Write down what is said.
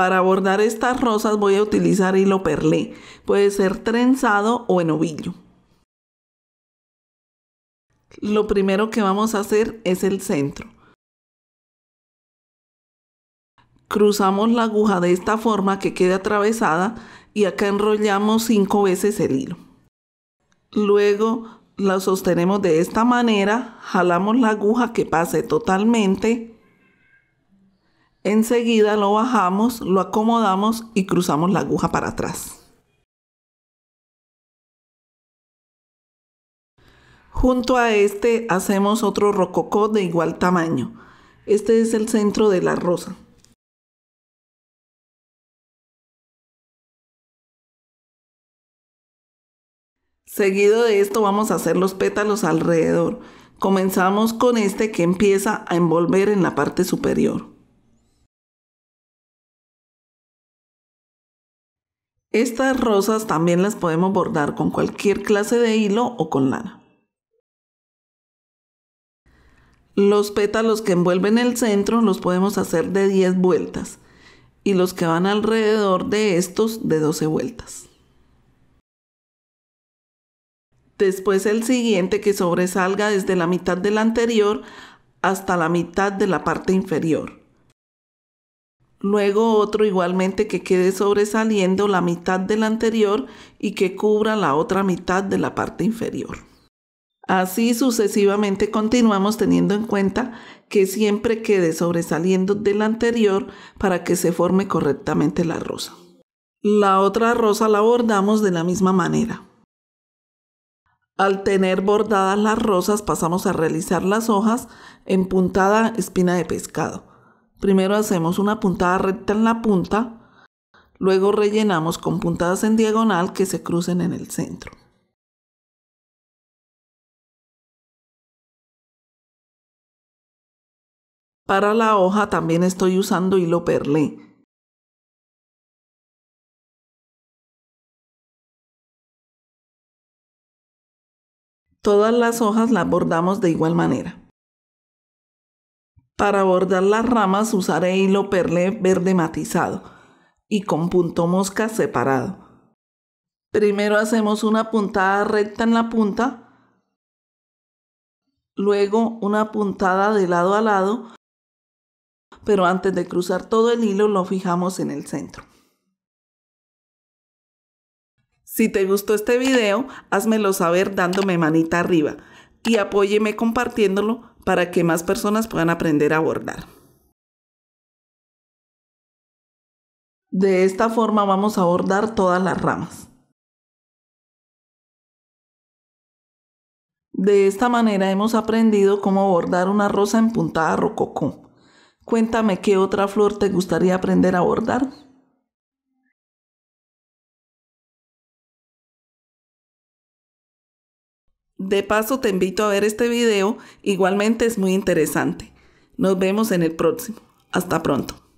Para bordar estas rosas voy a utilizar hilo perlé. Puede ser trenzado o en ovillo. Lo primero que vamos a hacer es el centro. Cruzamos la aguja de esta forma que quede atravesada y acá enrollamos cinco veces el hilo. Luego la sostenemos de esta manera, jalamos la aguja que pase totalmente Enseguida lo bajamos, lo acomodamos y cruzamos la aguja para atrás. Junto a este hacemos otro rococó de igual tamaño. Este es el centro de la rosa. Seguido de esto vamos a hacer los pétalos alrededor. Comenzamos con este que empieza a envolver en la parte superior. Estas rosas también las podemos bordar con cualquier clase de hilo o con lana. Los pétalos que envuelven el centro los podemos hacer de 10 vueltas y los que van alrededor de estos de 12 vueltas. Después el siguiente que sobresalga desde la mitad del anterior hasta la mitad de la parte inferior luego otro igualmente que quede sobresaliendo la mitad del anterior y que cubra la otra mitad de la parte inferior. Así sucesivamente continuamos teniendo en cuenta que siempre quede sobresaliendo del anterior para que se forme correctamente la rosa. La otra rosa la bordamos de la misma manera. Al tener bordadas las rosas pasamos a realizar las hojas en puntada espina de pescado Primero hacemos una puntada recta en la punta, luego rellenamos con puntadas en diagonal que se crucen en el centro. Para la hoja también estoy usando hilo perlé. Todas las hojas las bordamos de igual manera. Para bordar las ramas usaré hilo perlé verde matizado y con punto mosca separado. Primero hacemos una puntada recta en la punta, luego una puntada de lado a lado, pero antes de cruzar todo el hilo lo fijamos en el centro. Si te gustó este video, házmelo saber dándome manita arriba y apóyeme compartiéndolo para que más personas puedan aprender a bordar. De esta forma vamos a bordar todas las ramas. De esta manera hemos aprendido cómo bordar una rosa en puntada rococó. Cuéntame qué otra flor te gustaría aprender a bordar. De paso te invito a ver este video, igualmente es muy interesante. Nos vemos en el próximo. Hasta pronto.